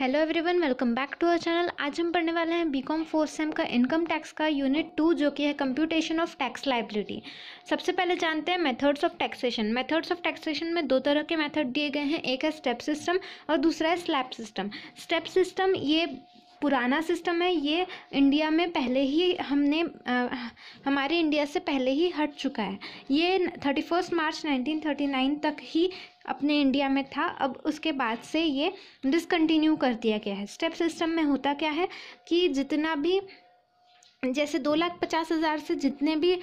hello everyone welcome back to our channel आज हम पढ़ने वाले हैं बीकॉम फोर्थ सेम का इनकम टैक्स का यूनिट टू जो कि है कंप्यूटेशन ऑफ टैक्स लाइबिलिटी सबसे पहले जानते हैं methods of taxation methods of taxation में दो तरह के मेथड दिए गए हैं एक है स्टेप सिस्टम और दूसरा है स्लैब सिस्टम स्टेप सिस्टम ये पुराना सिस्टम है ये इंडिया में पहले ही हमने आ, हमारे इंडिया से पहले ही हट चुका है ये thirty first March thirty nine तक ही अपने इंडिया में था अब उसके बाद से ये डिसकंटिन्यू कर दिया गया है स्टेप सिस्टम में होता क्या है कि जितना भी जैसे दो लाख पचास हज़ार से जितने भी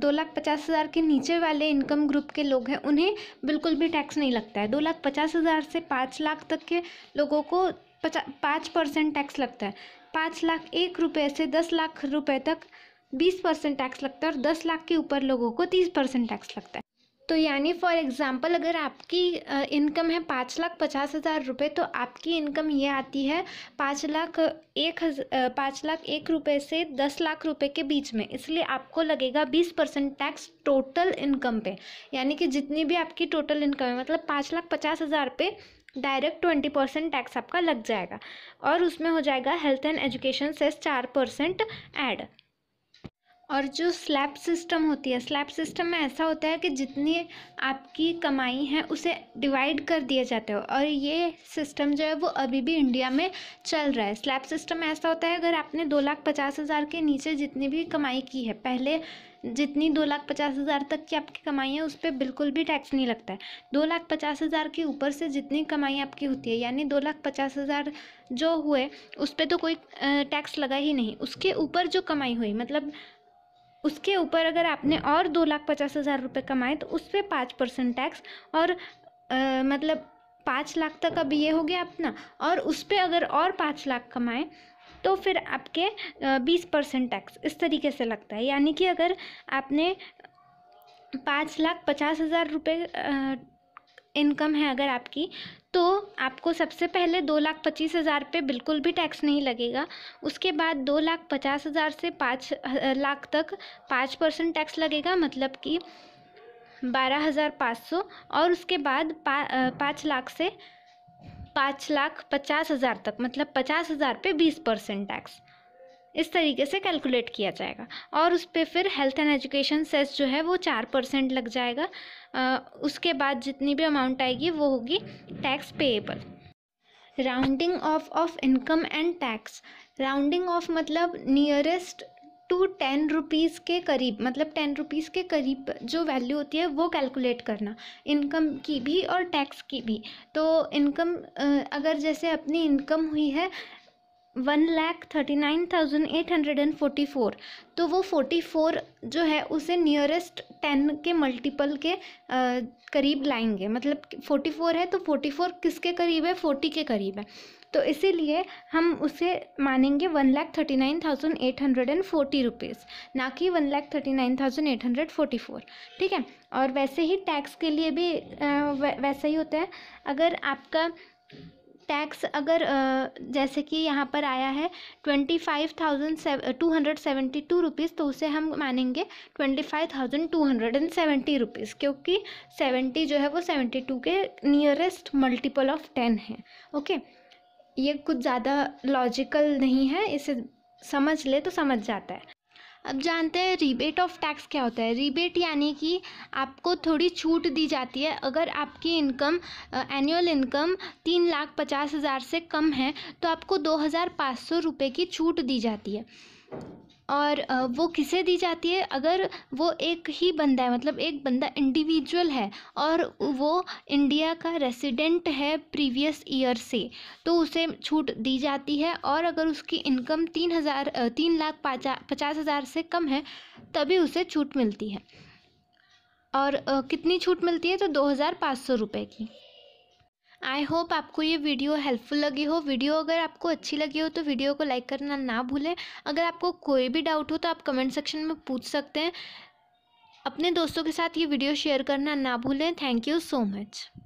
दो लाख पचास हज़ार के नीचे वाले इनकम ग्रुप के लोग हैं उन्हें बिल्कुल भी टैक्स नहीं लगता है दो लाख पचास हज़ार से पाँच लाख तक के लोगों को पचा पाँच परसेंट टैक्स लगता है पाँच लाख एक रुपये से दस लाख रुपये तक बीस परसेंट टैक्स लगता है और दस लाख के ऊपर लोगों को तीस परसेंट टैक्स लगता है तो यानी फॉर एग्ज़ाम्पल अगर आपकी इनकम है पाँच लाख पचास हज़ार रुपये तो आपकी इनकम ये आती है पाँच लाख एक हज़ पाँच लाख एक रुपये से दस लाख रुपये के बीच में इसलिए आपको लगेगा बीस परसेंट टैक्स टोटल इनकम पे यानी कि जितनी भी आपकी टोटल इनकम है मतलब पाँच लाख पचास हज़ार पे डायरेक्ट ट्वेंटी परसेंट टैक्स आपका लग जाएगा और उसमें हो जाएगा हेल्थ एंड एजुकेशन सेस चार परसेंट ऐड और जो स्लैब सिस्टम होती है स्लैब सिस्टम में ऐसा होता है कि जितनी आपकी कमाई है उसे डिवाइड कर दिए जाते हो और ये सिस्टम जो है वो अभी भी इंडिया में चल रहा है स्लैब सिस्टम में ऐसा होता है अगर आपने दो लाख पचास हज़ार के नीचे जितनी भी कमाई की है पहले जितनी दो लाख पचास हज़ार तक की आपकी कमाई है उस पर बिल्कुल भी टैक्स नहीं लगता है दो लाख पचास हज़ार के ऊपर से जितनी कमाई आपकी होती है यानी दो लाख पचास हज़ार जो हुए उस पर तो कोई टैक्स लगा ही नहीं उसके ऊपर जो कमाई हुई मतलब उसके ऊपर अगर आपने और दो लाख पचास हज़ार रुपये कमाए तो उस पर पाँच परसेंट टैक्स और आ, मतलब पाँच लाख तक अभी ये हो गया अपना और उस पर अगर और पाँच लाख कमाएँ तो फिर आपके बीस परसेंट टैक्स इस तरीके से लगता है यानी कि अगर आपने पाँच लाख पचास हज़ार रुपये इनकम है अगर आपकी तो आपको सबसे पहले दो लाख पच्चीस हज़ार पे बिल्कुल भी टैक्स नहीं लगेगा उसके बाद दो लाख पचास हज़ार से पाँच लाख तक पाँच परसेंट टैक्स लगेगा मतलब कि बारह हज़ार पाँच सौ और उसके बाद पा, पाँच लाख से पाँच लाख पचास हज़ार तक मतलब पचास हज़ार पर बीस परसेंट टैक्स इस तरीके से कैलकुलेट किया जाएगा और उस पर फिर हेल्थ एंड एजुकेशन सेस जो है वो चार परसेंट लग जाएगा आ, उसके बाद जितनी भी अमाउंट आएगी वो होगी tax payable rounding off of income and tax rounding off मतलब नियरेस्ट टू टेन रुपीज़ के करीब मतलब टेन रुपीज़ के करीब जो वैल्यू होती है वो कैलकुलेट करना इनकम की भी और टैक्स की भी तो इनकम अगर जैसे अपनी इनकम हुई है one lakh thirty nine thousand eight hundred and forty four तो वो फोर्टी फोर जो है उसे नियरेस्ट टेन के मल्टीपल के आ, करीब लाएंगे मतलब फोर्टी फोर है तो फोर्टी फोर किसके करीब है फोर्टी के करीब है तो इसीलिए हम उसे मानेंगे one lakh thirty nine thousand eight hundred and forty rupees ना कि one lakh thirty nine thousand eight hundred forty four ठीक है और वैसे ही टैक्स के लिए भी वैसा ही होता है अगर आपका टैक्स अगर जैसे कि यहाँ पर आया है twenty five thousand two hundred seventy two rupees तो उसे हम मानेंगे twenty five thousand two hundred and seventy rupees क्योंकि सेवेंटी जो है वो सेवेंटी टू के नियरेस्ट मल्टीपल ऑफ टेन है ओके ये कुछ ज़्यादा लॉजिकल नहीं है इसे समझ ले तो समझ जाता है अब जानते हैं रिबेट ऑफ टैक्स क्या होता है रिबेट यानी कि आपको थोड़ी छूट दी जाती है अगर आपकी इनकम एनुअल इनकम तीन लाख पचास हज़ार से कम है तो आपको दो हज़ार पाँच सौ रुपये की छूट दी जाती है और वो किसे दी जाती है अगर वो एक ही बंदा है मतलब एक बंदा इंडिविजुअल है और वो इंडिया का रेसिडेंट है प्रीवियस ईयर से तो उसे छूट दी जाती है और अगर उसकी इनकम तीन हज़ार तीन लाख पचास हज़ार से कम है तभी उसे छूट मिलती है और कितनी छूट मिलती है तो दो हज़ार पाँच सौ रुपये की आई होप आपको ये वीडियो हेल्पफुल लगी हो वीडियो अगर आपको अच्छी लगी हो तो वीडियो को लाइक करना ना भूलें अगर आपको कोई भी डाउट हो तो आप कमेंट सेक्शन में पूछ सकते हैं अपने दोस्तों के साथ ये वीडियो शेयर करना ना भूलें थैंक यू सो मच